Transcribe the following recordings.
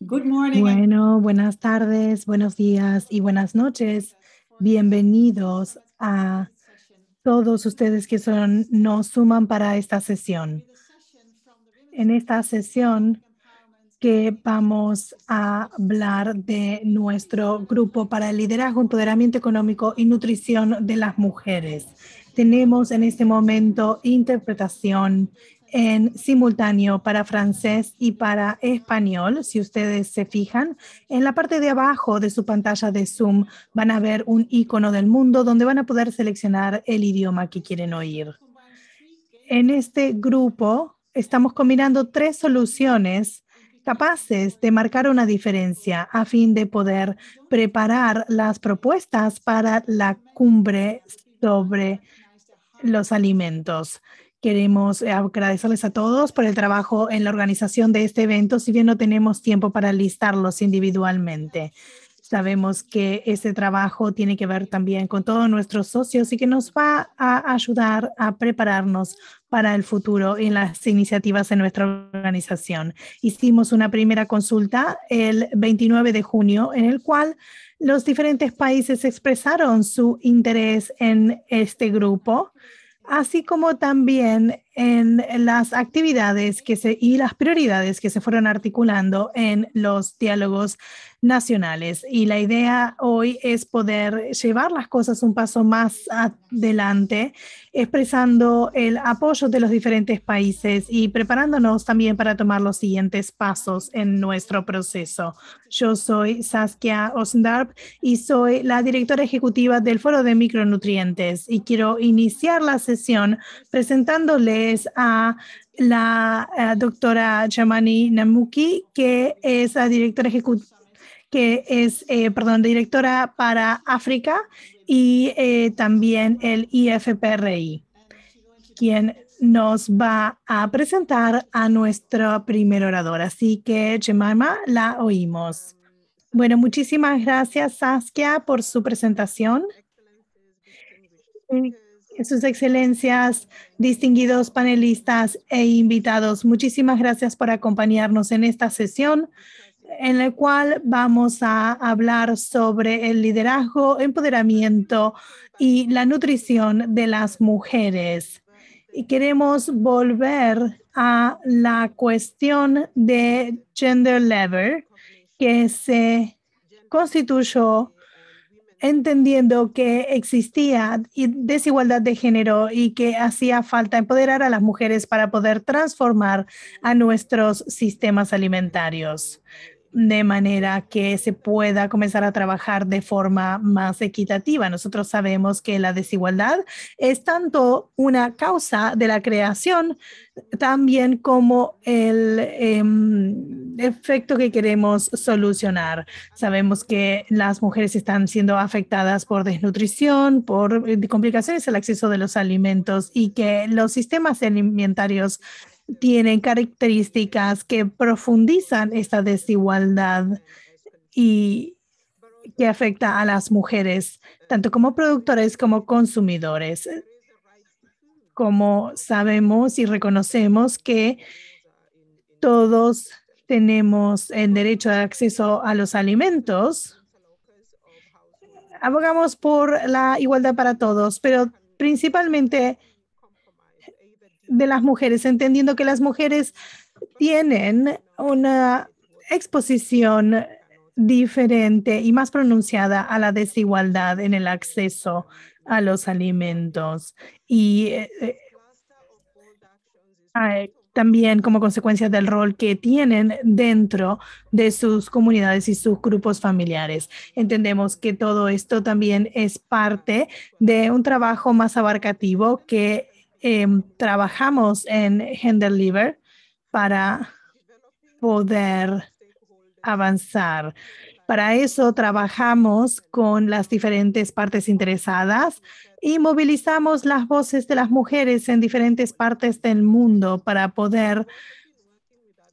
Good morning. Bueno, buenas tardes, buenos días y buenas noches. Bienvenidos a todos ustedes que son, nos suman para esta sesión. En esta sesión que vamos a hablar de nuestro grupo para el liderazgo, empoderamiento económico y nutrición de las mujeres. Tenemos en este momento interpretación en simultáneo para francés y para español. Si ustedes se fijan, en la parte de abajo de su pantalla de Zoom van a ver un icono del mundo donde van a poder seleccionar el idioma que quieren oír. En este grupo estamos combinando tres soluciones capaces de marcar una diferencia a fin de poder preparar las propuestas para la cumbre sobre los alimentos. Queremos eh, agradecerles a todos por el trabajo en la organización de este evento, si bien no tenemos tiempo para listarlos individualmente. Sabemos que ese trabajo tiene que ver también con todos nuestros socios y que nos va a ayudar a prepararnos para el futuro en las iniciativas en nuestra organización. Hicimos una primera consulta el 29 de junio en el cual los diferentes países expresaron su interés en este grupo. Así como también en las actividades que se, y las prioridades que se fueron articulando en los diálogos nacionales. Y la idea hoy es poder llevar las cosas un paso más adelante, expresando el apoyo de los diferentes países y preparándonos también para tomar los siguientes pasos en nuestro proceso. Yo soy Saskia Osendarp y soy la directora ejecutiva del Foro de Micronutrientes y quiero iniciar la sesión presentándole a la doctora Jamani Namuki, que es directora ejecutiva que es, eh, perdón, directora para África y eh, también el IFPRI, quien nos va a presentar a nuestro primer orador. Así que, Chemama, la oímos. Bueno, muchísimas gracias, Saskia, por su presentación sus excelencias, distinguidos panelistas e invitados. Muchísimas gracias por acompañarnos en esta sesión en la cual vamos a hablar sobre el liderazgo, empoderamiento y la nutrición de las mujeres. Y queremos volver a la cuestión de gender lever que se constituyó entendiendo que existía desigualdad de género y que hacía falta empoderar a las mujeres para poder transformar a nuestros sistemas alimentarios de manera que se pueda comenzar a trabajar de forma más equitativa. Nosotros sabemos que la desigualdad es tanto una causa de la creación también como el em, efecto que queremos solucionar. Sabemos que las mujeres están siendo afectadas por desnutrición, por complicaciones el acceso de los alimentos y que los sistemas alimentarios tienen características que profundizan esta desigualdad y que afecta a las mujeres, tanto como productores como consumidores. Como sabemos y reconocemos que todos tenemos el derecho de acceso a los alimentos, abogamos por la igualdad para todos, pero principalmente de las mujeres, entendiendo que las mujeres tienen una exposición diferente y más pronunciada a la desigualdad en el acceso a los alimentos y eh, eh, también como consecuencia del rol que tienen dentro de sus comunidades y sus grupos familiares. Entendemos que todo esto también es parte de un trabajo más abarcativo que Em, trabajamos en gender liber para poder avanzar. Para eso trabajamos con las diferentes partes interesadas y movilizamos las voces de las mujeres en diferentes partes del mundo para poder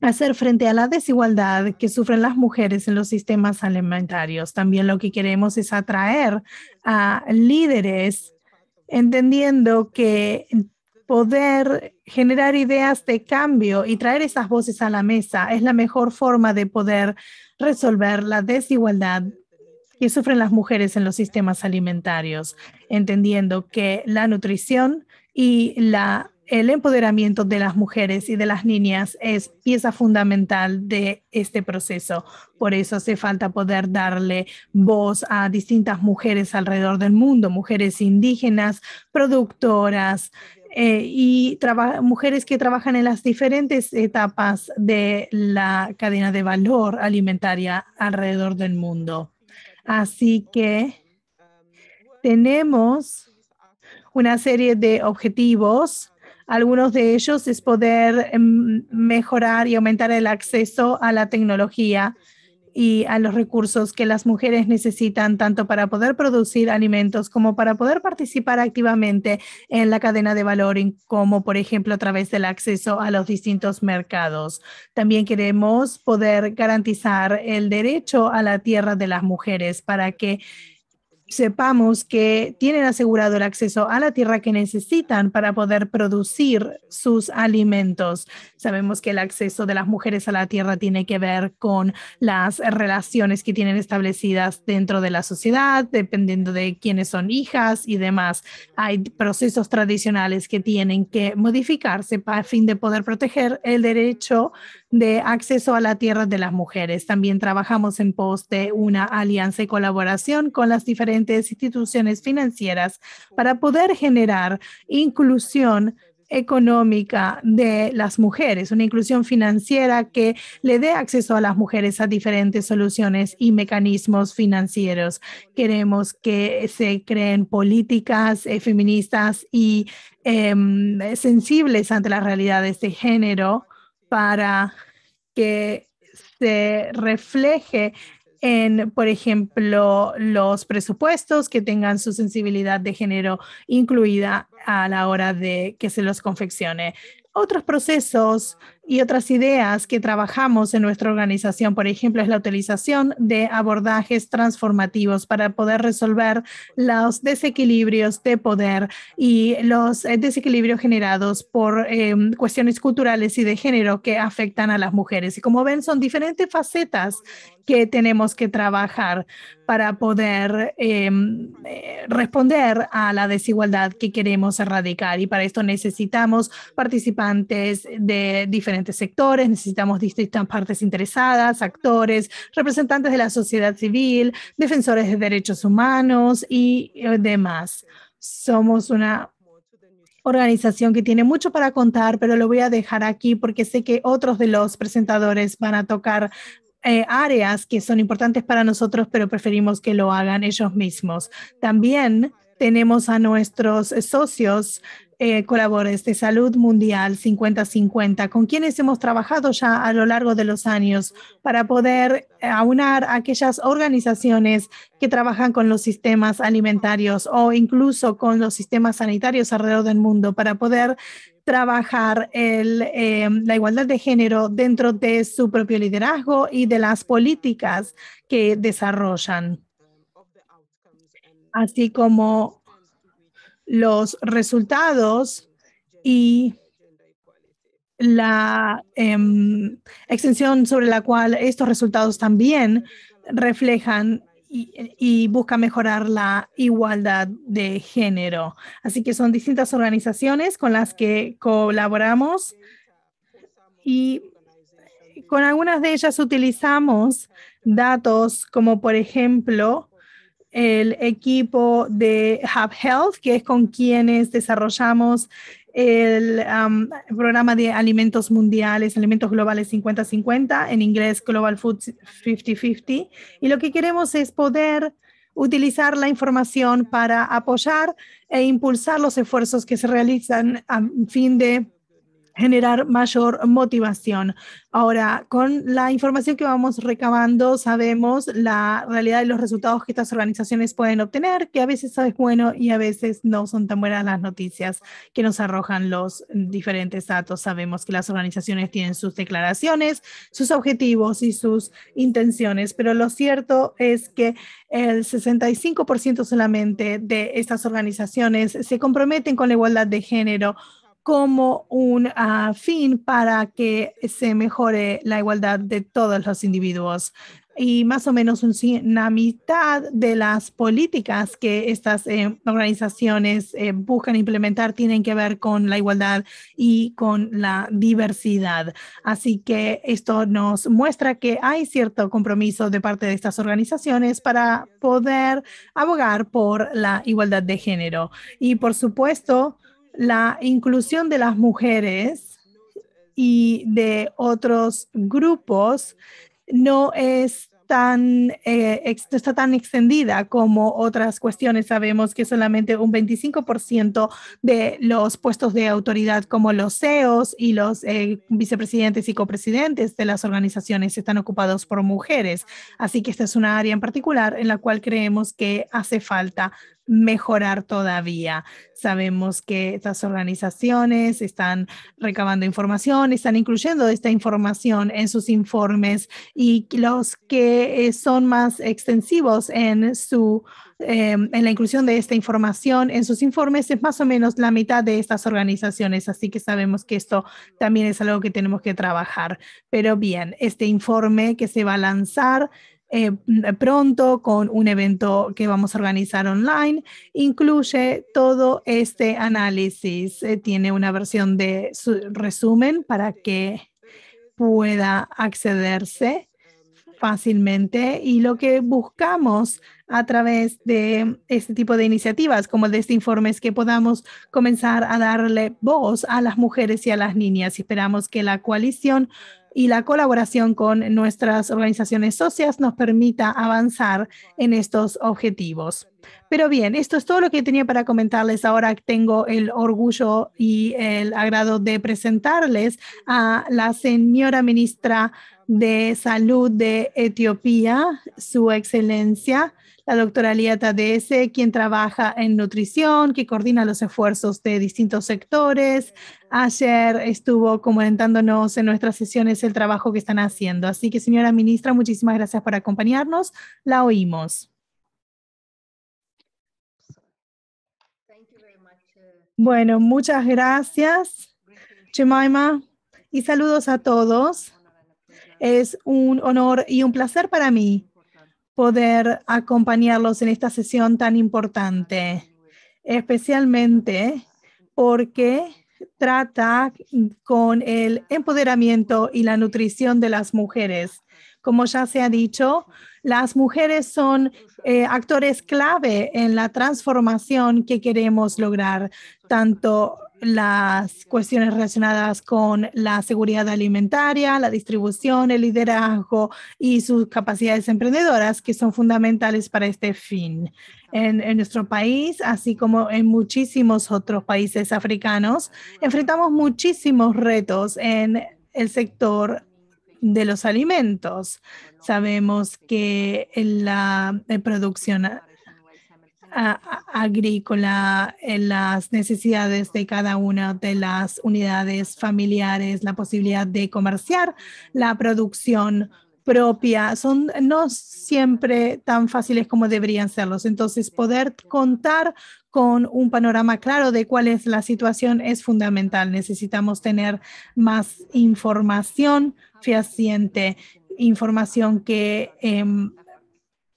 hacer frente a la desigualdad que sufren las mujeres en los sistemas alimentarios. También lo que queremos es atraer a líderes entendiendo que poder generar ideas de cambio y traer esas voces a la mesa es la mejor forma de poder resolver la desigualdad que sufren las mujeres en los sistemas alimentarios, entendiendo que la nutrición y el empoderamiento de las mujeres y de las niñas es pieza fundamental de este proceso. Por eso hace falta poder darle voz a distintas mujeres alrededor del mundo, mujeres indígenas, productoras, eh, y mujeres que trabajan en las diferentes etapas de la cadena de valor alimentaria alrededor del mundo. Así que tenemos una serie de objetivos. Algunos de ellos es poder em, mejorar y aumentar el acceso a la tecnología y a los recursos que las mujeres necesitan tanto para poder producir alimentos como para poder participar activamente en la cadena de valor, como por ejemplo a través del acceso a los distintos mercados. También queremos poder garantizar el derecho a la tierra de las mujeres para que sepamos que tienen asegurado el acceso a la tierra que necesitan para poder producir sus alimentos. Sabemos que el acceso de las mujeres a la tierra tiene que ver con las relaciones que tienen establecidas dentro de la sociedad, dependiendo de quiénes son hijas y demás. Hay procesos tradicionales que tienen que modificarse para fin de poder proteger el derecho de acceso a la tierra de las mujeres. También trabajamos en pos de una alianza y colaboración con las diferentes instituciones financieras para poder generar inclusión económica de las mujeres, una inclusión financiera que le dé acceso a las mujeres a diferentes soluciones y mecanismos financieros. Queremos que se creen políticas eh, feministas y em, sensibles ante las realidades de género para que se refleje en, por ejemplo, los presupuestos que tengan su sensibilidad de género incluida a la hora de que se los confeccione. Otros procesos y otras ideas que trabajamos en nuestra organización. Por ejemplo, es la utilización de abordajes transformativos para poder resolver los desequilibrios de poder y los eh, desequilibrios generados por em, cuestiones culturales y de género que afectan a las mujeres. Y como ven, son diferentes facetas que tenemos que trabajar para poder em, eh, responder a la desigualdad que queremos erradicar. Y para esto necesitamos participantes de diferentes sectores, necesitamos distintas partes interesadas, actores, representantes de la sociedad civil, defensores de derechos humanos y eh, demás. Somos una organización que tiene mucho para contar, pero lo voy a dejar aquí porque sé que otros de los presentadores van a tocar eh, áreas que son importantes para nosotros, pero preferimos que lo hagan ellos mismos. También tenemos a nuestros eh, socios eh, colabores de Salud Mundial 50-50, con quienes hemos trabajado ya a lo largo de los años para poder eh, aunar aquellas organizaciones que trabajan con los sistemas alimentarios o incluso con los sistemas sanitarios alrededor del mundo para poder trabajar el, em, la igualdad de género dentro de su propio liderazgo y de las políticas que desarrollan, así como los resultados y la em, extensión sobre la cual estos resultados también reflejan y, y, busca mejorar la igualdad de género. Así que son distintas organizaciones con las que colaboramos y con algunas de ellas utilizamos datos como por ejemplo el equipo de Hub Health, que es con quienes desarrollamos el um, programa de alimentos mundiales, alimentos globales 50-50, en inglés Global Food 50-50. Y lo que queremos es poder utilizar la información para apoyar e impulsar los esfuerzos que se realizan a fin de generar mayor motivación. Ahora, con la información que vamos recabando, sabemos la realidad de los resultados que estas organizaciones pueden obtener, que a veces es bueno y a veces no son tan buenas las noticias que nos arrojan los diferentes datos. Sabemos que las organizaciones tienen sus declaraciones, sus objetivos y sus intenciones, pero lo cierto es que el 65% solamente de estas organizaciones se comprometen con la igualdad de género como un ah, fin para que se mejore la igualdad de todos los individuos. Y más o menos una mitad de las políticas que estas eh, organizaciones eh, buscan implementar tienen que ver con la igualdad y con la diversidad. Así que esto nos muestra que hay cierto compromiso de parte de estas organizaciones para poder abogar por la igualdad de género. Y por supuesto, la inclusión de las mujeres y de otros grupos no es tan, eh, está tan extendida como otras cuestiones. Sabemos que solamente un 25% de los puestos de autoridad como los CEOs y los eh, vicepresidentes y copresidentes de las organizaciones están ocupados por mujeres. Así que esta es una área en particular en la cual creemos que hace falta mejorar todavía. Sabemos que estas organizaciones están recabando información, están incluyendo esta información en sus informes y los que eh, son más extensivos en su em, en la inclusión de esta información en sus informes es más o menos la mitad de estas organizaciones, así que sabemos que esto también es algo que tenemos que trabajar. Pero bien, este informe que se va a lanzar eh, mm, pronto con un evento que vamos a organizar online. Incluye todo este análisis. Eh, tiene una versión de su resumen para que pueda accederse fácilmente y lo que buscamos a través de este tipo de iniciativas como de este informe es que podamos comenzar a darle voz a las mujeres y a las niñas. Esperamos que la coalición y la colaboración con nuestras organizaciones socias nos permita avanzar en estos objetivos. Pero bien, esto es todo lo que tenía para comentarles. Ahora tengo el orgullo y el agrado de presentarles a la señora ministra de Salud de Etiopía, su excelencia la doctora De DS, quien trabaja en nutrición, que coordina los esfuerzos de distintos sectores. Ayer estuvo comentándonos en nuestras sesiones el trabajo que están haciendo. Así que, señora ministra, muchísimas gracias por acompañarnos. La oímos. Eh. Bueno, muchas gracias, Jemima, y saludos a todos. Es un honor y un placer para mí poder acompañarlos en esta sesión tan importante, especialmente porque trata con el empoderamiento y la nutrición de las mujeres. Como ya se ha dicho, las mujeres son eh, actores clave en la transformación que queremos lograr, tanto las cuestiones relacionadas con la seguridad alimentaria, la distribución, el liderazgo y sus capacidades emprendedoras que son fundamentales para este fin. En, nuestro país, así como en muchísimos otros países africanos, enfrentamos muchísimos retos en el sector de los alimentos. Sabemos que la eh, producción agrícola, en las necesidades de cada una de las unidades familiares, la posibilidad de comerciar la producción propia, son no siempre tan fáciles como deberían serlos. Entonces, poder contar con un panorama claro de cuál es la situación es fundamental. Necesitamos tener más información fehaciente, información que... Em,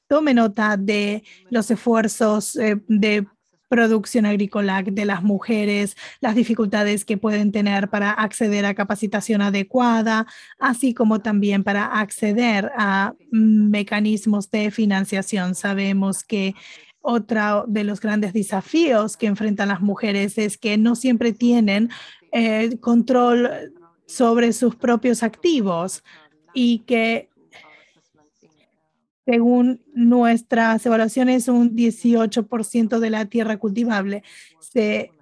tome nota de los esfuerzos eh, de producción agrícola de las mujeres, las dificultades que pueden tener para acceder a capacitación adecuada, así como también para acceder a mecanismos de financiación. Sabemos que otro de los grandes desafíos que enfrentan las mujeres es que no siempre tienen eh, control sobre sus propios activos y que según nuestras evaluaciones, un 18% de la tierra cultivable se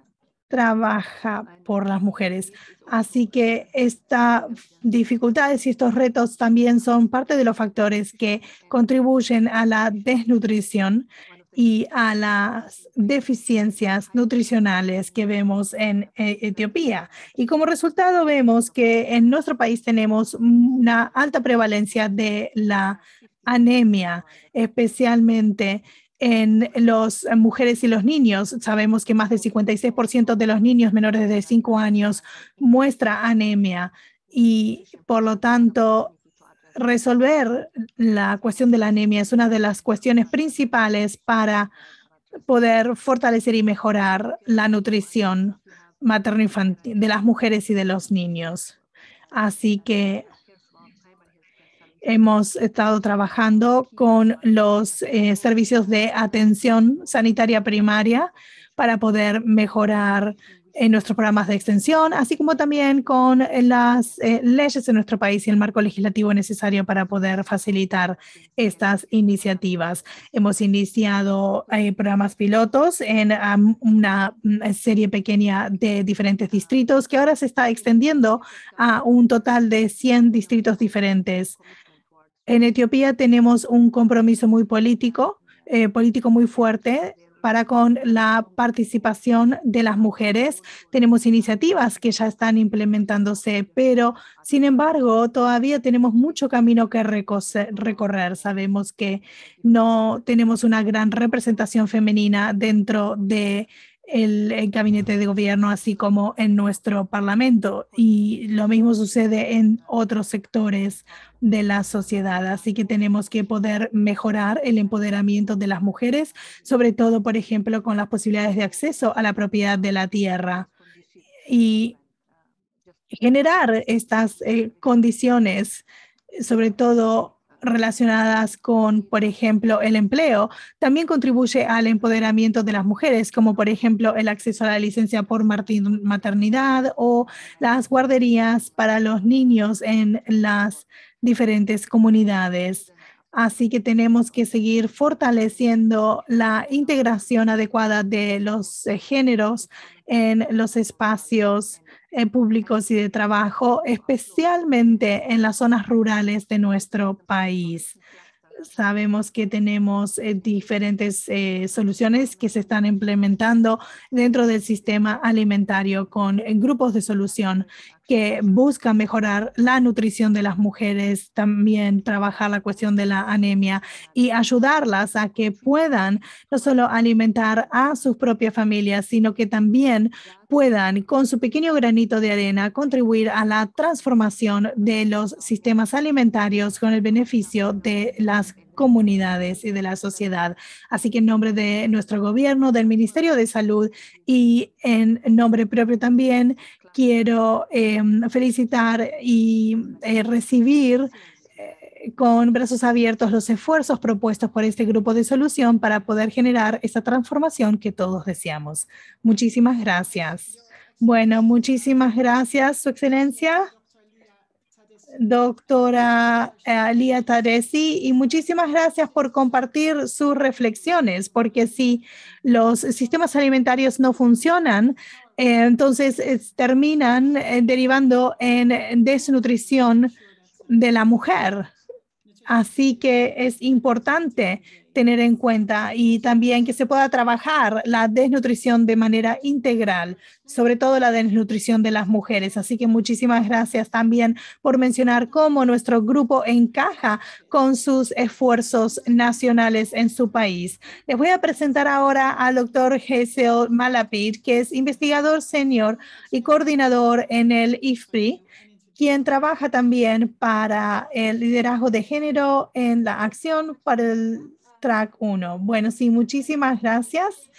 trabaja por las mujeres. Así que estas dificultades y estos retos también son parte de los factores que contribuyen a la desnutrición y a las deficiencias nutricionales que vemos en eh, Etiopía. Y como resultado vemos que en nuestro país tenemos una alta prevalencia de la anemia, especialmente en las eh, mujeres y los niños. Sabemos que más del 56% de los niños menores de 5 años muestra anemia y por lo tanto resolver la cuestión de la anemia es una de las cuestiones principales para poder fortalecer y mejorar la nutrición materno-infantil de las mujeres y de los niños. Así que hemos estado trabajando con los eh, servicios de atención sanitaria primaria para poder mejorar eh, nuestros programas de extensión, así como también con eh, las leyes en nuestro país y el marco legislativo necesario para poder facilitar estas iniciativas. Hemos iniciado programas pilotos en una mm, serie pequeña de diferentes distritos que ahora se está extendiendo a un total de 100 distritos diferentes en Etiopía tenemos un compromiso muy político, eh, político muy fuerte para con la participación de las mujeres. Tenemos iniciativas que ya están implementándose, pero sin embargo todavía tenemos mucho camino que recorrer. Sabemos que no tenemos una gran representación femenina dentro de el, gabinete de gobierno, así como en nuestro parlamento. Y lo mismo sucede en otros sectores de la sociedad. Así que tenemos que poder mejorar el empoderamiento de las mujeres, sobre todo, por ejemplo, con las posibilidades de acceso a la propiedad de la tierra y generar estas eh, condiciones, sobre todo relacionadas con, por ejemplo, el empleo, también contribuye al empoderamiento de las mujeres, como por ejemplo el acceso a la licencia por maternidad o las guarderías para los niños en las diferentes comunidades. Así que tenemos que seguir fortaleciendo la integración adecuada de los eh, géneros en los espacios eh, públicos y de trabajo, especialmente en las zonas rurales de nuestro país. Sabemos que tenemos eh, diferentes soluciones que se están implementando dentro del sistema alimentario con grupos de solución que busca mejorar la nutrición de las mujeres, también trabajar la cuestión de la anemia y ayudarlas a que puedan no solo alimentar a sus propias familias, sino que también puedan, con su pequeño granito de arena, contribuir a la transformación de los sistemas alimentarios con el beneficio de las comunidades y de la sociedad. Así que en nombre de nuestro gobierno, del Ministerio de Salud y en nombre propio también, quiero em, felicitar y eh, recibir eh, con brazos abiertos los esfuerzos propuestos por este grupo de solución para poder generar esa transformación que todos deseamos. Muchísimas gracias. Bueno, muchísimas gracias, Su Excelencia, doctora Alia eh, Taresi, y muchísimas gracias por compartir sus reflexiones, porque si los sistemas alimentarios no funcionan, eh, entonces terminan eh, derivando en desnutrición de la mujer. Así que es importante tener en cuenta y también que se pueda trabajar la desnutrición de manera integral, sobre todo la desnutrición de las mujeres. Así que muchísimas gracias también por mencionar cómo nuestro grupo encaja con sus esfuerzos nacionales en su país. Les voy a presentar ahora al doctor Gesel Malapid, que es investigador senior y coordinador en el IFPRI quien trabaja también para el liderazgo de género en la acción para el track 1. Bueno, sí, muchísimas gracias.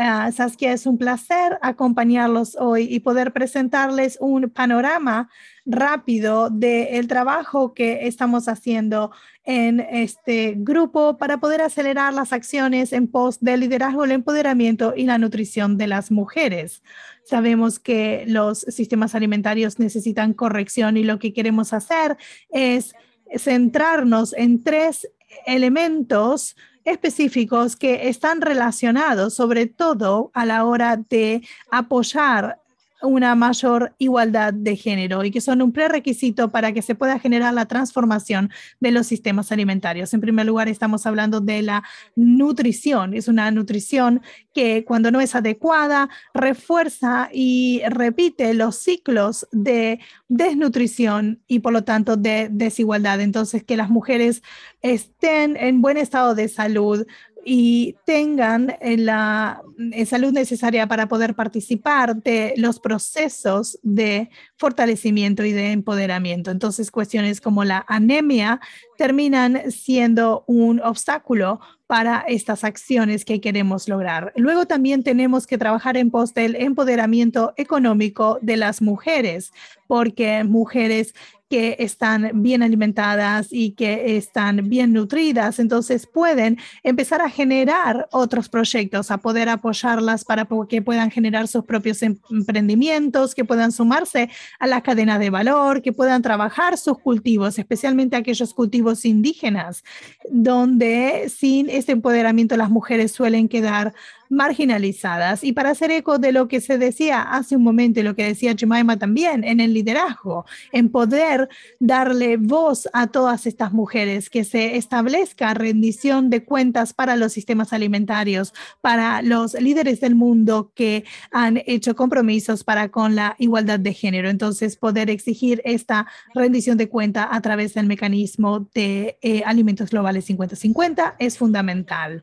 Ah, Saskia, es un placer acompañarlos hoy y poder presentarles un panorama rápido del trabajo que estamos haciendo en este grupo para poder acelerar las acciones en pos del liderazgo, el empoderamiento y la nutrición de las mujeres. Sabemos que los sistemas alimentarios necesitan corrección y lo que queremos hacer es centrarnos en tres elementos específicos que están relacionados sobre todo a la hora de apoyar una mayor igualdad de género y que son un prerequisito para que se pueda generar la transformación de los sistemas alimentarios. En primer lugar, estamos hablando de la nutrición. Es una nutrición que cuando no es adecuada, refuerza y repite los ciclos de desnutrición y por lo tanto de desigualdad. Entonces, que las mujeres estén en buen estado de salud, y tengan eh, la eh, salud necesaria para poder participar de los procesos de fortalecimiento y de empoderamiento. Entonces, cuestiones como la anemia terminan siendo un obstáculo para estas acciones que queremos lograr. Luego también tenemos que trabajar en pos del empoderamiento económico de las mujeres, porque mujeres que están bien alimentadas y que están bien nutridas, entonces pueden empezar a generar otros proyectos, a poder apoyarlas para que puedan generar sus propios emprendimientos, que puedan sumarse a la cadena de valor, que puedan trabajar sus cultivos, especialmente aquellos cultivos indígenas, donde sin este empoderamiento las mujeres suelen quedar marginalizadas. Y para hacer eco de lo que se decía hace un momento y lo que decía Chimaima también, en el liderazgo, en poder darle voz a todas estas mujeres, que se establezca rendición de cuentas para los sistemas alimentarios, para los líderes del mundo que han hecho compromisos para con la igualdad de género. Entonces, poder exigir esta rendición de cuenta a través del mecanismo de eh, alimentos globales 50-50 es fundamental.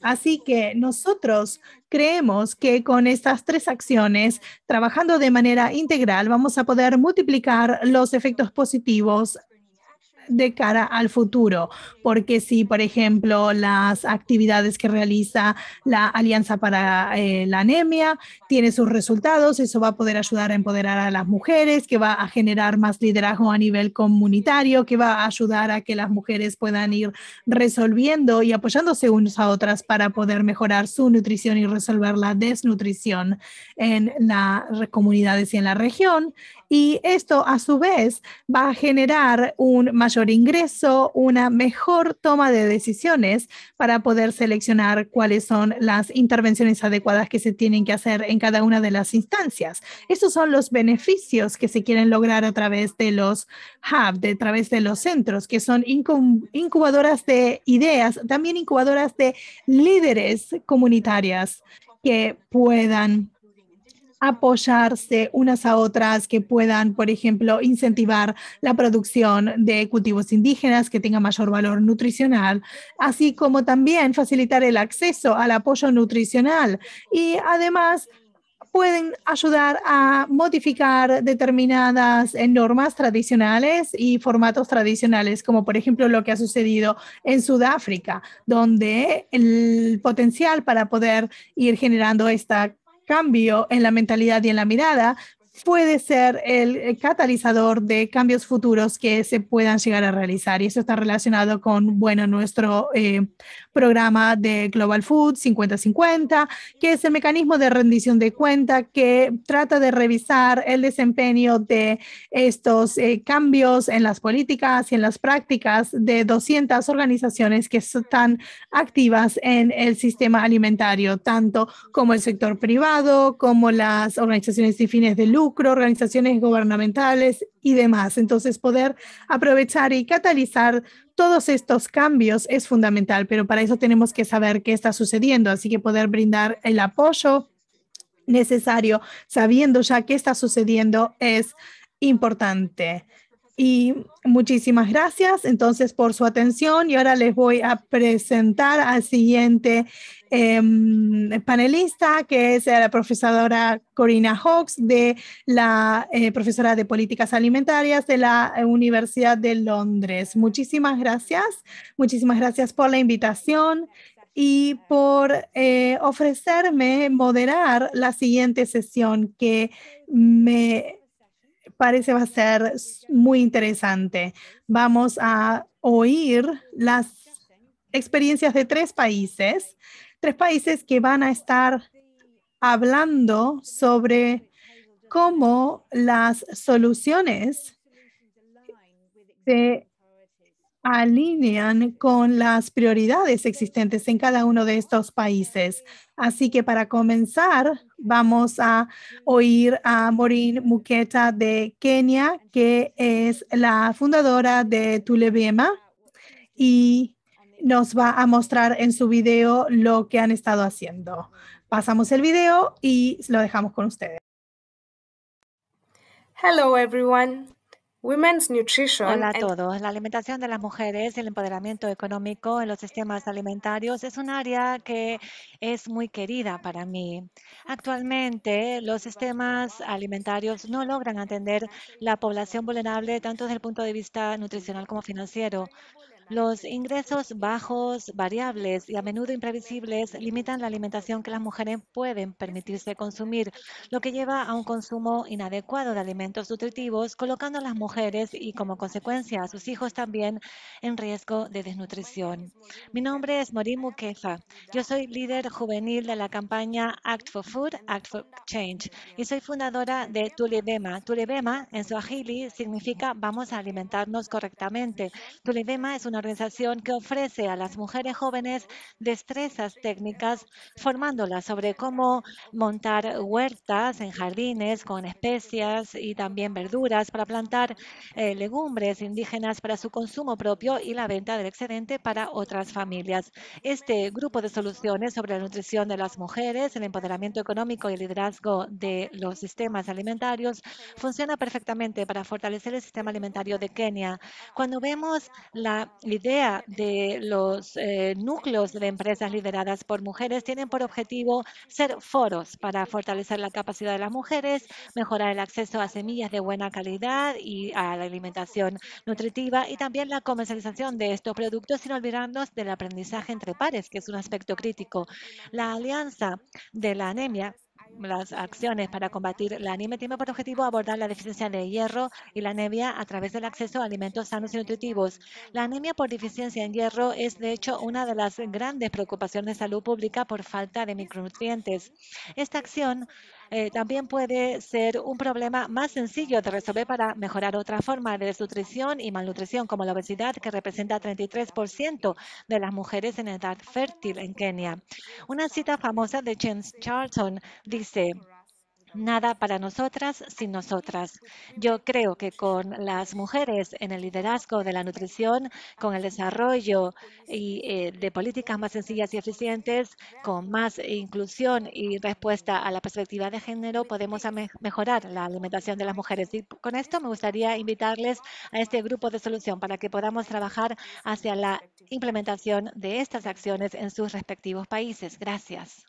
Así que nosotros creemos que con estas tres acciones, trabajando de manera integral, vamos a poder multiplicar los efectos positivos de cara al futuro, porque si, por ejemplo, las actividades que realiza la Alianza para eh, la Anemia tiene sus resultados, eso va a poder ayudar a empoderar a las mujeres, que va a generar más liderazgo a nivel comunitario, que va a ayudar a que las mujeres puedan ir resolviendo y apoyándose unas a otras para poder mejorar su nutrición y resolver la desnutrición en las comunidades y en la región y esto a su vez va a generar un mayor ingreso, una mejor toma de decisiones para poder seleccionar cuáles son las intervenciones adecuadas que se tienen que hacer en cada una de las instancias. Estos son los beneficios que se quieren lograr a través de los hubs, a través de los centros, que son incubadoras de ideas, también incubadoras de líderes comunitarias que puedan apoyarse unas a otras, que puedan, por ejemplo, incentivar la producción de cultivos indígenas que tengan mayor valor nutricional, así como también facilitar el acceso al apoyo nutricional y además pueden ayudar a modificar determinadas eh, normas tradicionales y formatos tradicionales, como por ejemplo lo que ha sucedido en Sudáfrica, donde el potencial para poder ir generando esta cambio en la mentalidad y en la mirada, puede ser el eh, catalizador de cambios futuros que se puedan llegar a realizar. Y eso está relacionado con, bueno, nuestro eh, programa de Global Food 5050, que es el mecanismo de rendición de cuenta que trata de revisar el desempeño de estos eh, cambios en las políticas y en las prácticas de 200 organizaciones que están activas en el sistema alimentario, tanto como el sector privado, como las organizaciones de fines de lucro organizaciones gubernamentales y demás. Entonces, poder aprovechar y catalizar todos estos cambios es fundamental, pero para eso tenemos que saber qué está sucediendo, así que poder brindar el apoyo necesario, sabiendo ya qué está sucediendo, es importante. Y muchísimas gracias entonces por su atención y ahora les voy a presentar al siguiente em, panelista que es la profesora Corina Hawks de la eh, profesora de políticas alimentarias de la Universidad de Londres. Muchísimas gracias, muchísimas gracias por la invitación y por eh, ofrecerme moderar la siguiente sesión que me parece va a ser muy interesante. Vamos a oír las experiencias de tres países, tres países que van a estar hablando sobre cómo las soluciones alinean con las prioridades existentes en cada uno de estos países. Así que para comenzar, vamos a oír a Maureen Muketa de Kenia, que es la fundadora de Tulebema y nos va a mostrar en su video lo que han estado haciendo. Pasamos el video y lo dejamos con ustedes. Hello everyone. Hola a todos. La alimentación de las mujeres y el empoderamiento económico en los sistemas alimentarios es un área que es muy querida para mí. Actualmente, los sistemas alimentarios no logran atender la población vulnerable tanto desde el punto de vista nutricional como financiero. Los ingresos bajos, variables y a menudo imprevisibles limitan la alimentación que las mujeres pueden permitirse consumir, lo que lleva a un consumo inadecuado de alimentos nutritivos, colocando a las mujeres y como consecuencia a sus hijos también en riesgo de desnutrición. Mi nombre es Morim Mukefa. Yo soy líder juvenil de la campaña Act for Food, Act for Change y soy fundadora de Tulebema. Tulebema en su Swahili significa vamos a alimentarnos correctamente. Tulebema es una organización que ofrece a las mujeres jóvenes destrezas técnicas, formándolas sobre cómo montar huertas en jardines con especias y también verduras para plantar eh, legumbres indígenas para su consumo propio y la venta del excedente para otras familias. Este grupo de soluciones sobre la nutrición de las mujeres, el empoderamiento económico y el liderazgo de los sistemas alimentarios funciona perfectamente para fortalecer el sistema alimentario de Kenia. Cuando vemos la la idea de los eh, núcleos de empresas lideradas por mujeres tienen por objetivo ser foros para fortalecer la capacidad de las mujeres, mejorar el acceso a semillas de buena calidad y a la alimentación nutritiva y también la comercialización de estos productos sin olvidarnos del aprendizaje entre pares, que es un aspecto crítico. La alianza de la anemia las acciones para combatir la anemia tiene por objetivo abordar la deficiencia de hierro y la anemia a través del acceso a alimentos sanos y nutritivos. La anemia por deficiencia en hierro es, de hecho, una de las grandes preocupaciones de salud pública por falta de micronutrientes. Esta acción eh, también puede ser un problema más sencillo de resolver para mejorar otra forma de desnutrición y malnutrición, como la obesidad, que representa 33% de las mujeres en edad fértil en Kenia. Una cita famosa de James Charlton dice, nada para nosotras sin nosotras. Yo creo que con las mujeres en el liderazgo de la nutrición, con el desarrollo y, eh, de políticas más sencillas y eficientes, con más inclusión y respuesta a la perspectiva de género, podemos mejorar la alimentación de las mujeres. Y con esto me gustaría invitarles a este grupo de solución para que podamos trabajar hacia la implementación de estas acciones en sus respectivos países. Gracias.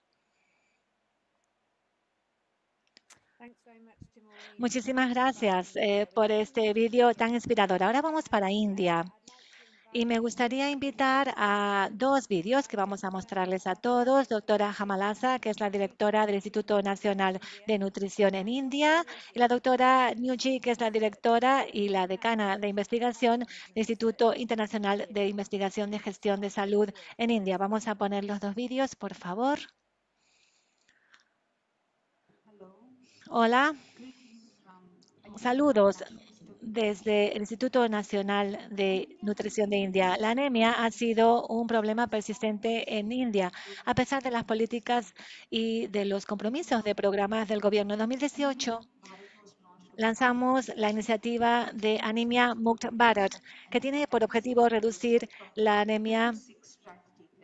Muchísimas gracias eh, por este vídeo tan inspirador. Ahora vamos para India. Y me gustaría invitar a dos vídeos que vamos a mostrarles a todos. Doctora Jamalasa, que es la directora del Instituto Nacional de Nutrición en India, y la doctora Newji, que es la directora y la decana de investigación del Instituto Internacional de Investigación de Gestión de Salud en India. Vamos a poner los dos vídeos, por favor. Hola. Saludos desde el Instituto Nacional de Nutrición de India. La anemia ha sido un problema persistente en India, a pesar de las políticas y de los compromisos de programas del gobierno. En 2018 lanzamos la iniciativa de Anemia Mukt Bharat, que tiene por objetivo reducir la anemia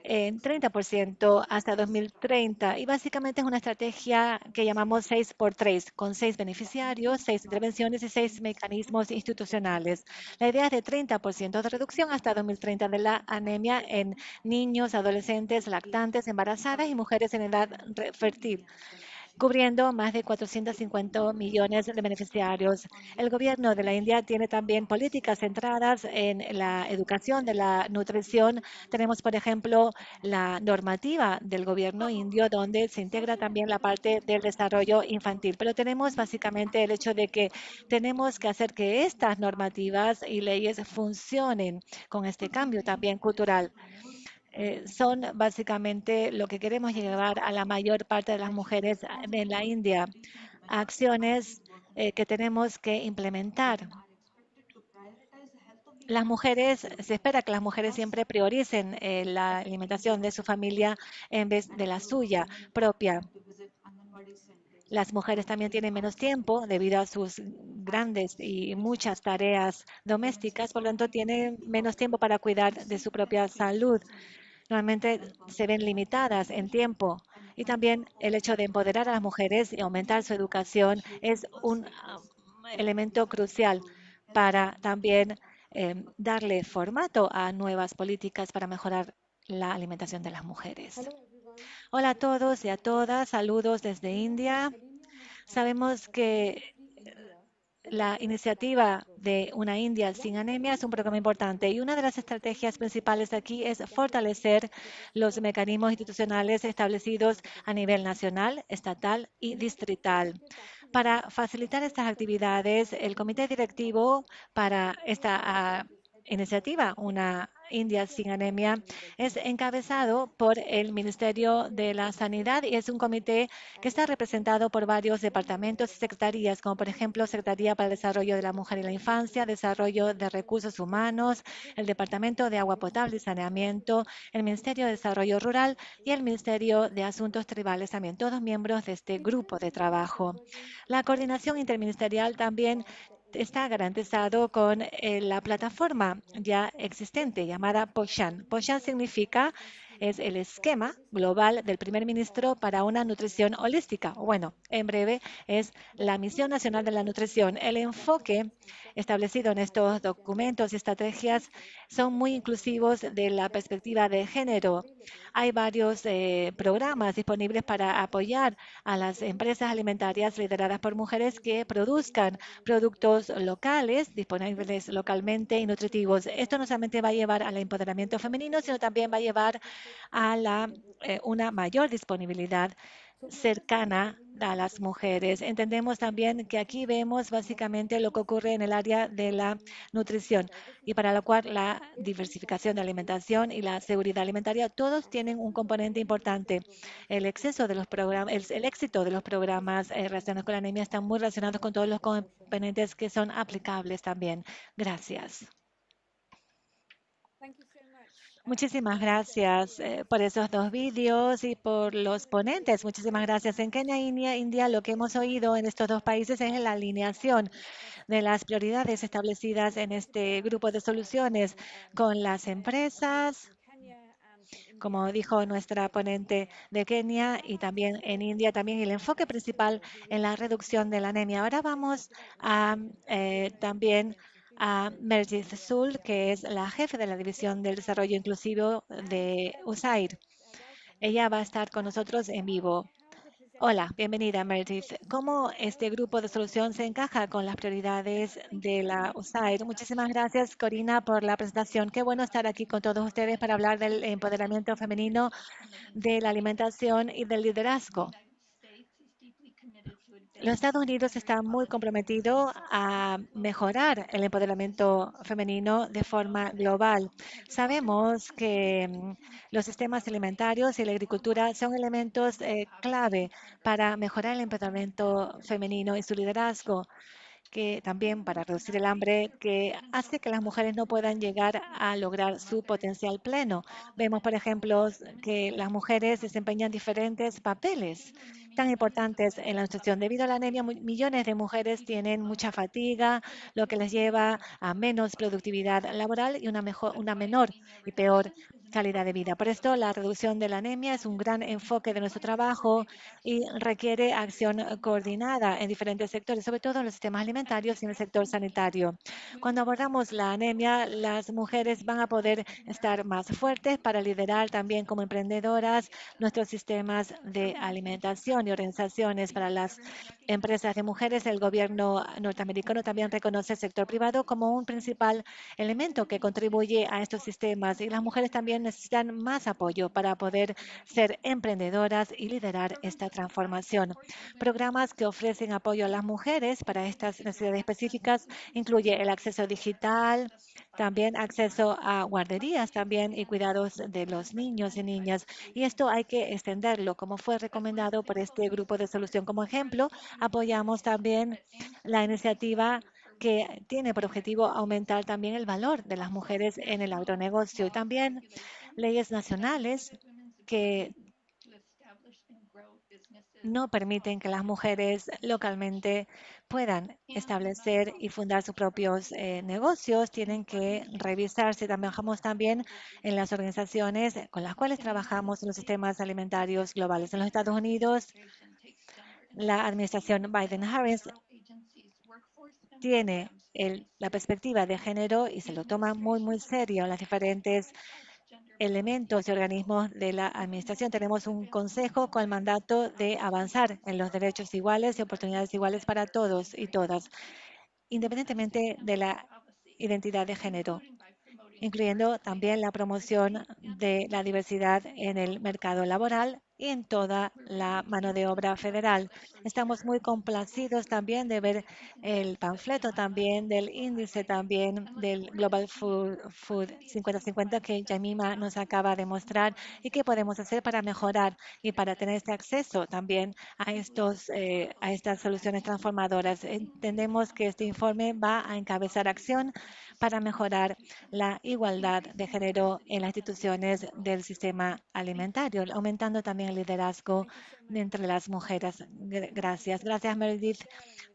en 30% hasta 2030. Y básicamente es una estrategia que llamamos 6 por 3 con 6 beneficiarios, 6 intervenciones y 6 mecanismos institucionales. La idea es de 30% de reducción hasta 2030 de la anemia en niños, adolescentes, lactantes, embarazadas y mujeres en edad fértil cubriendo más de 450 millones de beneficiarios. El gobierno de la India tiene también políticas centradas en la educación de la nutrición. Tenemos, por ejemplo, la normativa del gobierno indio, donde se integra también la parte del desarrollo infantil. Pero tenemos básicamente el hecho de que tenemos que hacer que estas normativas y leyes funcionen con este cambio también cultural. Eh, son básicamente lo que queremos llevar a la mayor parte de las mujeres en la India, acciones eh, que tenemos que implementar. Las mujeres, se espera que las mujeres siempre prioricen eh, la alimentación de su familia en vez de la suya propia. Las mujeres también tienen menos tiempo debido a sus grandes y muchas tareas domésticas, por lo tanto tienen menos tiempo para cuidar de su propia salud normalmente se ven limitadas en tiempo. Y también el hecho de empoderar a las mujeres y aumentar su educación es un um, elemento crucial para también em, darle formato a nuevas políticas para mejorar la alimentación de las mujeres. Hola a todos y a todas, saludos desde India. Sabemos que la iniciativa de una India sin anemia es un programa importante y una de las estrategias principales aquí es fortalecer los mecanismos institucionales establecidos a nivel nacional, estatal y distrital. Para facilitar estas actividades, el comité directivo para esta ah, iniciativa, una India sin anemia es encabezado por el Ministerio de la Sanidad y es un comité que está representado por varios departamentos y secretarías, como por ejemplo Secretaría para el Desarrollo de la Mujer y la Infancia, Desarrollo de Recursos Humanos, el Departamento de Agua Potable y Saneamiento, el Ministerio de Desarrollo Rural y el Ministerio de Asuntos Tribales, también todos miembros de este grupo de trabajo. La coordinación interministerial también está garantizado con eh, la plataforma ya existente llamada POSHAN. POSHAN significa es el esquema global del primer ministro para una nutrición holística. Bueno, en breve es la misión nacional de la nutrición. El enfoque establecido en estos documentos y estrategias son muy inclusivos de la perspectiva de género. Hay varios eh, programas disponibles para apoyar a las empresas alimentarias lideradas por mujeres que produzcan productos locales, disponibles localmente y nutritivos. Esto no solamente va a llevar al empoderamiento femenino, sino también va a llevar a la, eh, una mayor disponibilidad cercana a las mujeres. Entendemos también que aquí vemos básicamente lo que ocurre en el área de la nutrición y para lo cual la diversificación de alimentación y la seguridad alimentaria todos tienen un componente importante. El exceso de los programas, el, éxito de los programas eh, relacionados con la anemia están muy relacionados con todos los componentes que son aplicables también. Gracias. Muchísimas gracias eh, por esos dos vídeos y por los ponentes. Muchísimas gracias. En Kenia e India, lo que hemos oído en estos dos países es la alineación de las prioridades establecidas en este grupo de soluciones con las empresas, como dijo nuestra ponente de Kenia y también en India, también el enfoque principal en la reducción de la anemia. Ahora vamos a eh, también a Meredith Sul, que es la jefe de la División del Desarrollo Inclusivo de USAID. Ella va a estar con nosotros en vivo. Hola, bienvenida Meredith. ¿Cómo este grupo de solución se encaja con las prioridades de la USAID? Muchísimas gracias, Corina, por la presentación. Qué bueno estar aquí con todos ustedes para hablar del empoderamiento femenino, de la alimentación y del liderazgo. Los Estados Unidos están muy comprometidos a mejorar el empoderamiento femenino de forma global. Sabemos que mm, los sistemas alimentarios y la agricultura son elementos eh, clave para mejorar el empoderamiento femenino y su liderazgo que también para reducir el hambre que hace que las mujeres no puedan llegar a lograr su potencial pleno. Vemos, por ejemplo, que las mujeres desempeñan diferentes papeles tan importantes en la nutrición. Debido a la anemia, millones de mujeres tienen mucha fatiga, lo que les lleva a menos productividad laboral y una, mejor, una menor y peor calidad de vida. Por esto, la reducción de la anemia es un gran enfoque de nuestro trabajo y requiere acción coordinada en diferentes sectores, sobre todo en los sistemas alimentarios y en el sector sanitario. Cuando abordamos la anemia, las mujeres van a poder estar más fuertes para liderar también como emprendedoras nuestros sistemas de alimentación y organizaciones para las empresas de mujeres. El gobierno norteamericano también reconoce el sector privado como un principal elemento que contribuye a estos sistemas y las mujeres también necesitan más apoyo para poder ser emprendedoras y liderar esta transformación. Programas que ofrecen apoyo a las mujeres para estas necesidades específicas incluye el acceso digital, también acceso a guarderías también y cuidados de los niños y niñas. Y esto hay que extenderlo, como fue recomendado por este grupo de solución. Como ejemplo, apoyamos también la iniciativa que tiene por objetivo aumentar también el valor de las mujeres en el agronegocio también leyes nacionales que no permiten que las mujeres localmente puedan establecer y fundar sus propios eh, negocios. Tienen que revisarse. Trabajamos también en las organizaciones con las cuales trabajamos en los sistemas alimentarios globales. En los Estados Unidos, la administración Biden-Harris tiene la perspectiva de género y se lo toma muy, muy serio en los diferentes elementos y organismos de la administración. Tenemos un consejo con el mandato de avanzar en los derechos iguales y oportunidades iguales para todos y todas, independientemente de la identidad de género, incluyendo también la promoción de la diversidad en el mercado laboral y en toda la mano de obra federal. Estamos muy complacidos también de ver el panfleto también del índice también del Global Food, Food 5050 que Yamima nos acaba de mostrar y qué podemos hacer para mejorar y para tener este acceso también a, estos, eh, a estas soluciones transformadoras. Entendemos que este informe va a encabezar acción para mejorar la igualdad de género en las instituciones del sistema alimentario, aumentando también el liderazgo entre las mujeres. Gracias. Gracias, Meredith,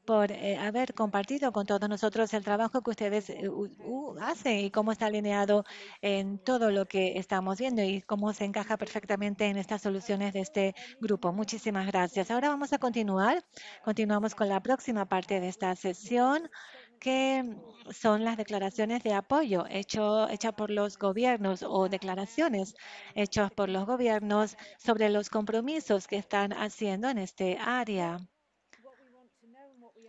por eh, haber compartido con todos nosotros el trabajo que ustedes eh, hacen y cómo está alineado en todo lo que estamos viendo y cómo se encaja perfectamente en estas soluciones de este grupo. Muchísimas gracias. Ahora vamos a continuar. Continuamos con la próxima parte de esta sesión. ¿Qué son las declaraciones de apoyo hechas por los gobiernos o declaraciones hechas por los gobiernos sobre los compromisos que están haciendo en este área.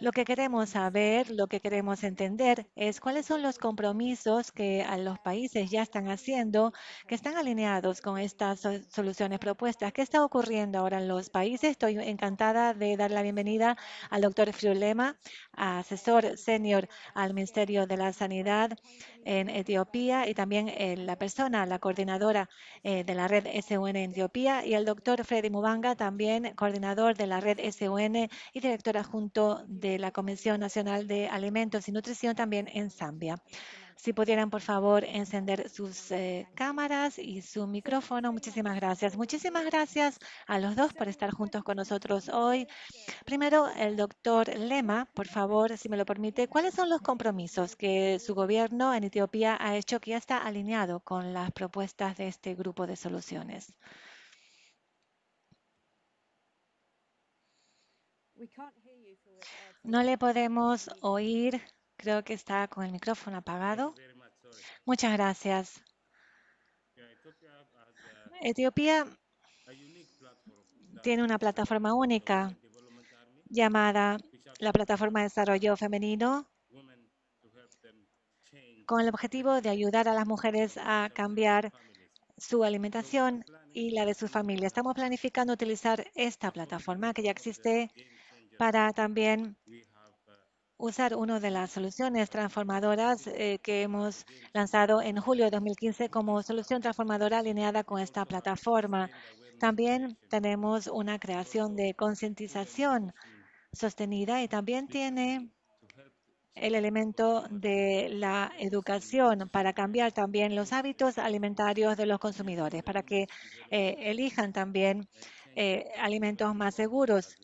Lo que queremos saber, lo que queremos entender es cuáles son los compromisos que los países ya están haciendo, que están alineados con estas soluciones propuestas. ¿Qué está ocurriendo ahora en los países? Estoy encantada de dar la bienvenida al doctor Friulema, asesor senior al Ministerio de la Sanidad en Etiopía y también eh, la persona, la coordinadora eh, de la red SUN en Etiopía y al doctor Freddy Mubanga, también coordinador de la red SUN y director adjunto de la Comisión Nacional de Alimentos y Nutrición también en Zambia. Si pudieran, por favor, encender sus eh, cámaras y su micrófono. Muchísimas gracias. Muchísimas gracias a los dos por estar juntos con nosotros hoy. Primero, el doctor Lema, por favor, si me lo permite, ¿cuáles son los compromisos que su gobierno en Etiopía ha hecho que ya está alineado con las propuestas de este grupo de soluciones? No le podemos oír. Creo que está con el micrófono apagado. Muchas gracias. Uh, Etiopía tiene una plataforma única llamada la Plataforma de Desarrollo Femenino con el objetivo de ayudar a las mujeres a cambiar su alimentación y la de su familia. Estamos planificando utilizar esta plataforma que ya existe para también usar una de las soluciones transformadoras eh, que hemos lanzado en julio de 2015 como solución transformadora alineada con esta plataforma. También tenemos una creación de concientización sostenida y también tiene el elemento de la educación para cambiar también los hábitos alimentarios de los consumidores, para que eh, elijan también eh, alimentos más seguros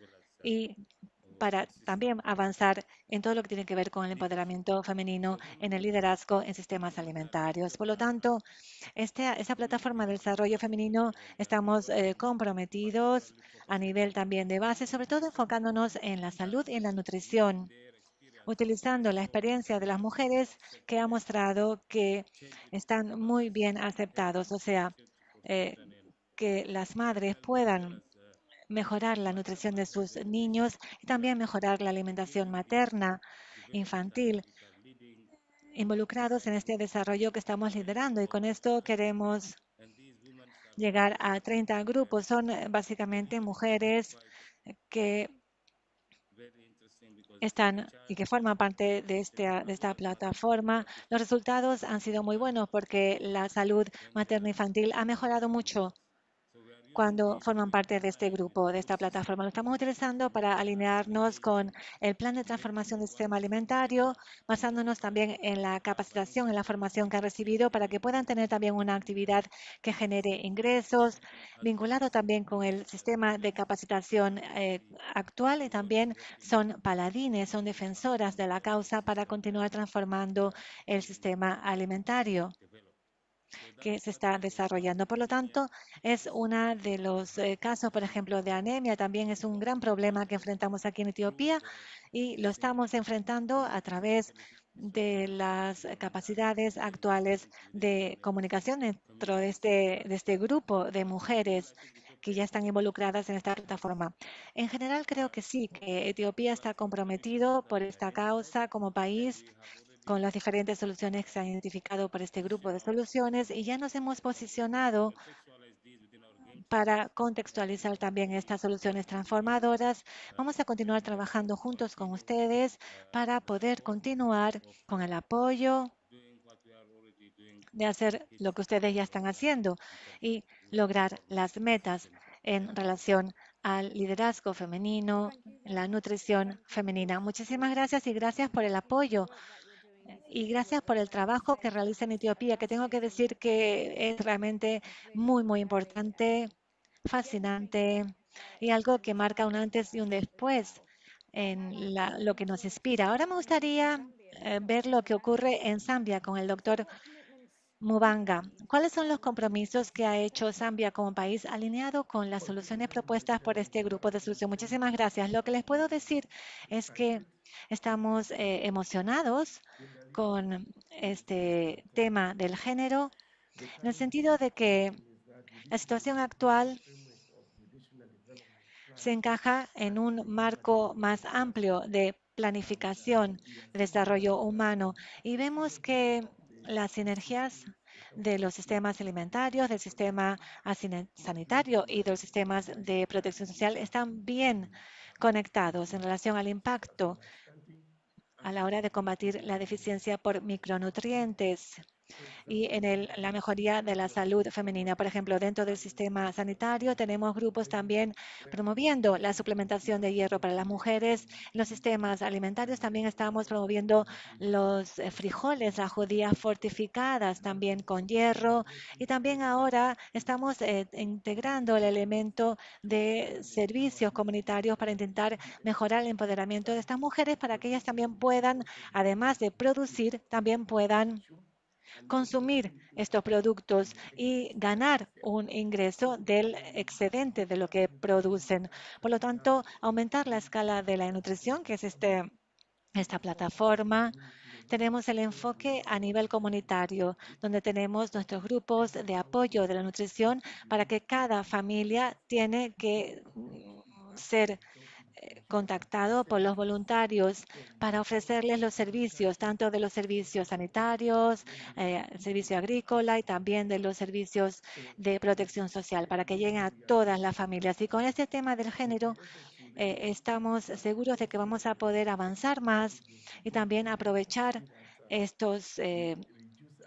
y para también avanzar en todo lo que tiene que ver con el empoderamiento femenino, en el liderazgo en sistemas alimentarios. Por lo tanto, esta, esa plataforma de desarrollo femenino estamos eh, comprometidos a nivel también de base, sobre todo enfocándonos en la salud y en la nutrición utilizando la experiencia de las mujeres que ha mostrado que están muy bien aceptados, o sea, eh, que las madres puedan mejorar la nutrición de sus niños y también mejorar la alimentación materna, infantil, involucrados en este desarrollo que estamos liderando. Y con esto queremos llegar a 30 grupos. Son eh, básicamente mujeres que están y que forman parte de esta, de esta plataforma. Los resultados han sido muy buenos porque la salud materno-infantil ha mejorado mucho cuando forman parte de este grupo, de esta plataforma. Lo estamos utilizando para alinearnos con el plan de transformación del sistema alimentario, basándonos también en la capacitación, en la formación que ha recibido para que puedan tener también una actividad que genere ingresos, vinculado también con el sistema de capacitación eh, actual y también son paladines, son defensoras de la causa para continuar transformando el sistema alimentario que se está desarrollando. Por lo tanto, es uno de los eh, casos, por ejemplo, de anemia. También es un gran problema que enfrentamos aquí en Etiopía y lo estamos enfrentando a través de las capacidades actuales de comunicación dentro de este, de este grupo de mujeres que ya están involucradas en esta plataforma. En general, creo que sí, que Etiopía está comprometido por esta causa como país con las diferentes soluciones que se han identificado por este grupo de soluciones y ya nos hemos posicionado para contextualizar también estas soluciones transformadoras. Vamos a continuar trabajando juntos con ustedes para poder continuar con el apoyo de hacer lo que ustedes ya están haciendo y lograr las metas en relación al liderazgo femenino, la nutrición femenina. Muchísimas gracias y gracias por el apoyo y gracias por el trabajo que realiza en Etiopía, que tengo que decir que es realmente muy, muy importante, fascinante y algo que marca un antes y un después en lo que nos inspira. Ahora me gustaría eh, ver lo que ocurre en Zambia con el doctor Mubanga, ¿cuáles son los compromisos que ha hecho Zambia como país alineado con las soluciones propuestas por este grupo de solución? Muchísimas gracias. Lo que les puedo decir es que estamos eh, emocionados con este tema del género, en el sentido de que la situación actual se encaja en un marco más amplio de planificación de desarrollo humano y vemos que las sinergias de los sistemas alimentarios, del sistema sanitario y de los sistemas de protección social están bien conectados en relación al impacto a la hora de combatir la deficiencia por micronutrientes y en la mejoría de la salud femenina. Por ejemplo, dentro del sistema sanitario tenemos grupos también promoviendo la suplementación de hierro para las mujeres. En los sistemas alimentarios también estamos promoviendo los eh, frijoles, las judías fortificadas también con hierro. Y también ahora estamos eh, integrando el elemento de servicios comunitarios para intentar mejorar el empoderamiento de estas mujeres para que ellas también puedan, además de producir, también puedan consumir estos productos y ganar un ingreso del excedente de lo que producen. Por lo tanto, aumentar la escala de la nutrición, que es este, esta plataforma, tenemos el enfoque a nivel comunitario, donde tenemos nuestros grupos de apoyo de la nutrición para que cada familia tiene que ser contactado por los voluntarios para ofrecerles los servicios, tanto de los servicios sanitarios, eh, servicio agrícola y también de los servicios de protección social para que lleguen a todas las familias. Y con este tema del género eh, estamos seguros de que vamos a poder avanzar más y también aprovechar estos eh,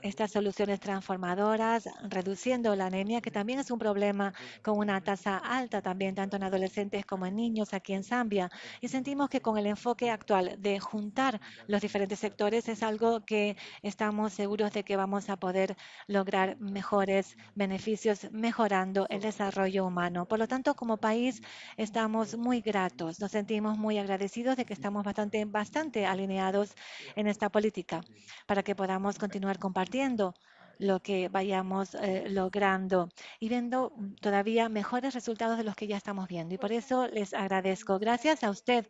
estas soluciones transformadoras, reduciendo la anemia, que también es un problema con una tasa alta también, tanto en adolescentes como en niños aquí en Zambia. Y sentimos que con el enfoque actual de juntar los diferentes sectores es algo que estamos seguros de que vamos a poder lograr mejores beneficios mejorando el desarrollo humano. Por lo tanto, como país estamos muy gratos, nos sentimos muy agradecidos de que estamos bastante, bastante alineados en esta política para que podamos continuar compartiendo entiendo lo que vayamos eh, logrando y viendo todavía mejores resultados de los que ya estamos viendo. Y por eso les agradezco. Gracias a usted.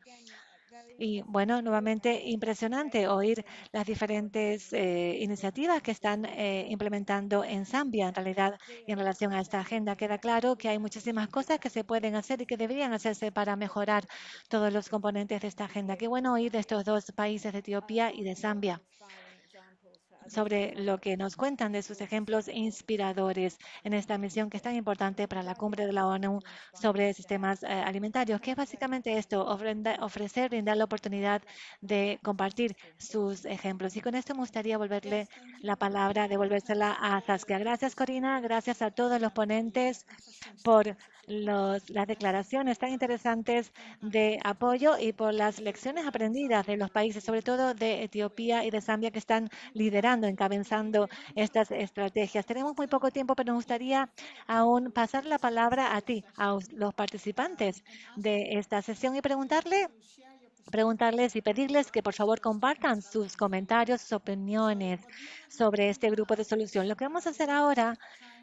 Y bueno, nuevamente impresionante oír las diferentes eh, iniciativas que están eh, implementando en Zambia, en realidad, y en relación a esta agenda. Queda claro que hay muchísimas cosas que se pueden hacer y que deberían hacerse para mejorar todos los componentes de esta agenda. Qué bueno oír de estos dos países, de Etiopía y de Zambia sobre lo que nos cuentan de sus ejemplos inspiradores en esta misión que es tan importante para la cumbre de la ONU sobre sistemas eh, alimentarios, que es básicamente esto, ofrecer, brindar la oportunidad de compartir sus ejemplos. Y con esto me gustaría volverle la palabra, devolvérsela a Saskia. Gracias, Corina. Gracias a todos los ponentes por los, las declaraciones tan interesantes de apoyo y por las lecciones aprendidas de los países, sobre todo de Etiopía y de Zambia, que están liderando, encabezando estas estrategias. Tenemos muy poco tiempo, pero me gustaría aún pasar la palabra a ti, a los participantes de esta sesión y preguntarle preguntarles y pedirles que por favor compartan sus comentarios, sus opiniones sobre este grupo de solución. Lo que vamos a hacer ahora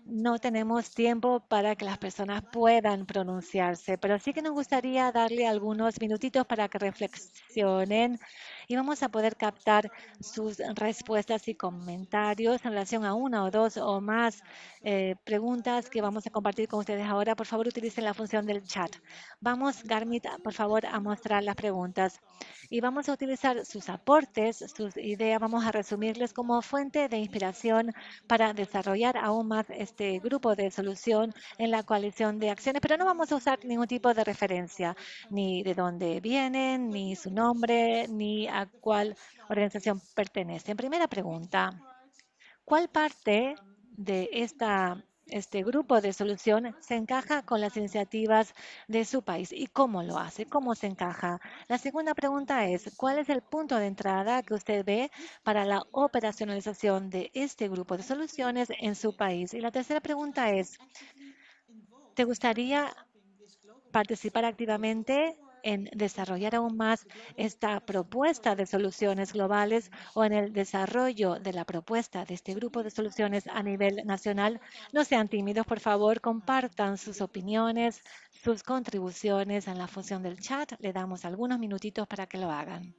no tenemos tiempo para que las personas puedan pronunciarse, pero sí que nos gustaría darle algunos minutitos para que reflexionen y vamos a poder captar sus respuestas y comentarios en relación a una o dos o más eh, preguntas que vamos a compartir con ustedes ahora. Por favor, utilicen la función del chat. Vamos, Garmit, por favor, a mostrar las preguntas y vamos a utilizar sus aportes, sus ideas, vamos a resumirles como fuente de inspiración para desarrollar aún más este grupo de solución en la coalición de acciones, pero no vamos a usar ningún tipo de referencia, ni de dónde vienen, ni su nombre, ni a cuál organización pertenecen. Primera pregunta, ¿cuál parte de esta este grupo de solución se encaja con las iniciativas de su país y cómo lo hace, cómo se encaja. La segunda pregunta es, ¿cuál es el punto de entrada que usted ve para la operacionalización de este grupo de soluciones en su país? Y la tercera pregunta es, ¿te gustaría participar activamente en desarrollar aún más esta propuesta de soluciones globales o en el desarrollo de la propuesta de este grupo de soluciones a nivel nacional. No sean tímidos, por favor, compartan sus opiniones, sus contribuciones en la función del chat. Le damos algunos minutitos para que lo hagan.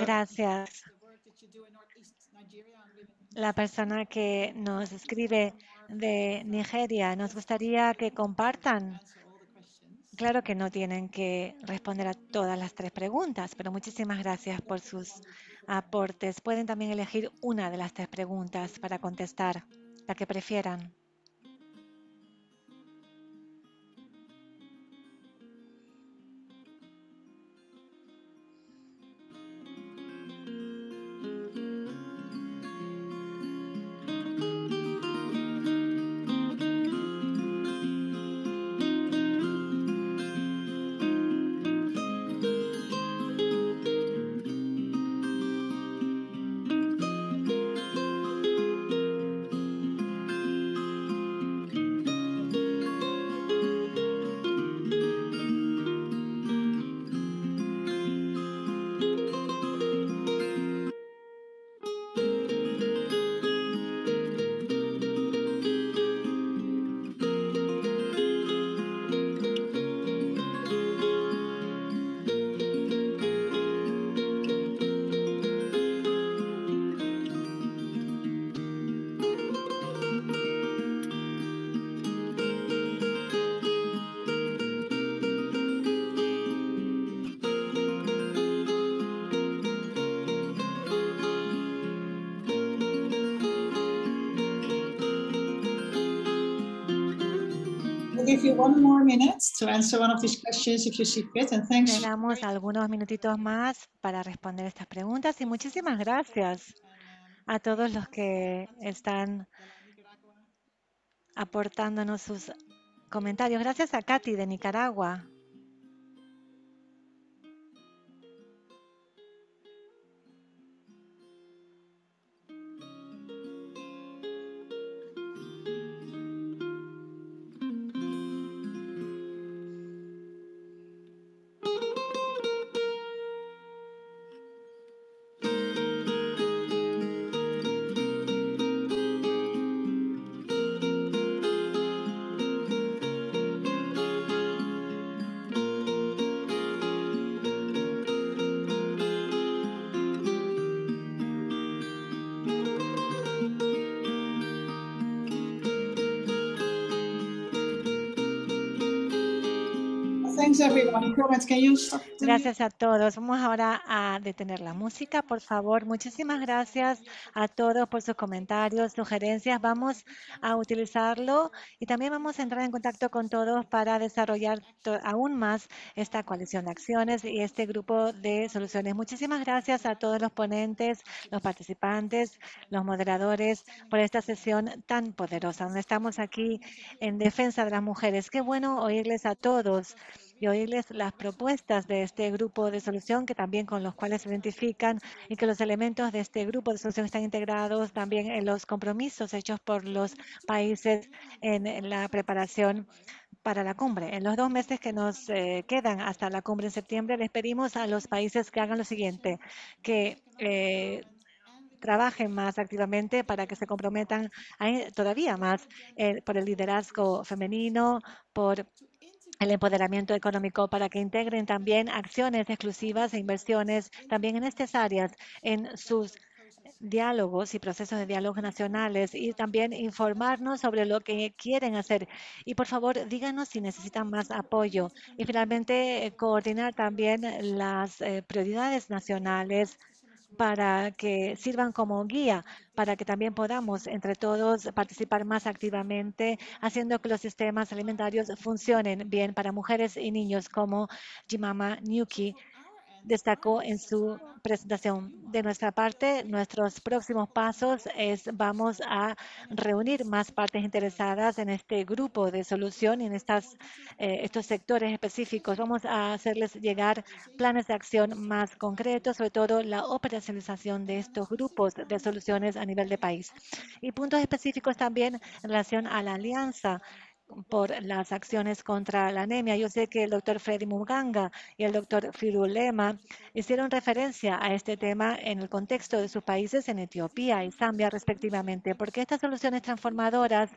Gracias. La persona que nos escribe de Nigeria, nos gustaría que compartan. Claro que no tienen que responder a todas las tres preguntas, pero muchísimas gracias por sus aportes. Pueden también elegir una de las tres preguntas para contestar, la que prefieran. Tenemos algunos minutitos más para responder estas preguntas y muchísimas gracias a todos los que están aportándonos sus comentarios. Gracias a Katy de Nicaragua. gracias a todos. Vamos ahora a detener la música, por favor. Muchísimas gracias a todos por sus comentarios, sugerencias. Vamos a utilizarlo y también vamos a entrar en contacto con todos para desarrollar aún más esta coalición de acciones y este grupo de soluciones. Muchísimas gracias a todos los ponentes, los participantes, los moderadores por esta sesión tan poderosa. Estamos aquí en defensa de las mujeres. Qué bueno oírles a todos y oírles las propuestas de este grupo de solución, que también con los cuales se identifican y que los elementos de este grupo de solución están integrados también en los compromisos hechos por los países en la preparación para la cumbre. En los dos meses que nos eh, quedan hasta la cumbre en septiembre, les pedimos a los países que hagan lo siguiente, que eh, trabajen más activamente para que se comprometan todavía más eh, por el liderazgo femenino, por el empoderamiento económico para que integren también acciones exclusivas e inversiones también en estas áreas en sus diálogos y procesos de diálogo nacionales y también informarnos sobre lo que quieren hacer. Y por favor, díganos si necesitan más apoyo. Y finalmente, eh, coordinar también las eh, prioridades nacionales para que sirvan como guía, para que también podamos entre todos participar más activamente, haciendo que los sistemas alimentarios funcionen bien para mujeres y niños como Jimama Nyuki destacó en su presentación. De nuestra parte, nuestros próximos pasos es vamos a reunir más partes interesadas en este grupo de solución y en estas, eh, estos sectores específicos. Vamos a hacerles llegar planes de acción más concretos, sobre todo la operacionalización de estos grupos de soluciones a nivel de país. Y puntos específicos también en relación a la alianza por las acciones contra la anemia. Yo sé que el doctor Freddy Muganga y el doctor Lema hicieron referencia a este tema en el contexto de sus países en Etiopía y Zambia, respectivamente, porque estas soluciones transformadoras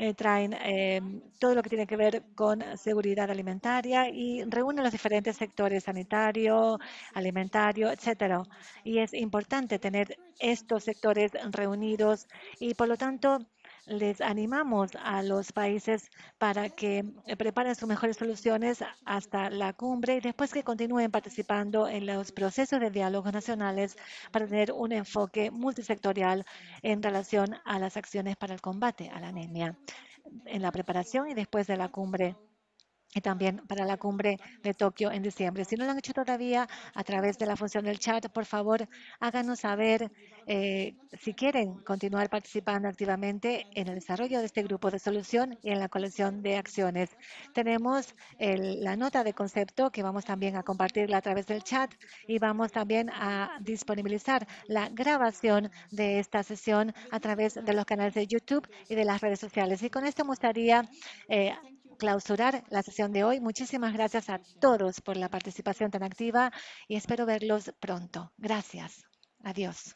eh, traen eh, todo lo que tiene que ver con seguridad alimentaria y reúnen los diferentes sectores sanitario, alimentario, etcétera. Y es importante tener estos sectores reunidos y, por lo tanto, les animamos a los países para que eh, preparen sus mejores soluciones hasta la cumbre y después que continúen participando en los procesos de diálogos nacionales para tener un enfoque multisectorial en relación a las acciones para el combate a la anemia en la preparación y después de la cumbre y también para la cumbre de Tokio en diciembre. Si no lo han hecho todavía, a través de la función del chat, por favor, háganos saber eh, si quieren continuar participando activamente en el desarrollo de este grupo de solución y en la colección de acciones. Tenemos la nota de concepto que vamos también a compartirla a través del chat y vamos también a disponibilizar la grabación de esta sesión a través de los canales de YouTube y de las redes sociales. Y con esto me gustaría eh, clausurar la sesión de hoy. Muchísimas gracias a todos por la participación tan activa y espero verlos pronto. Gracias. Adiós.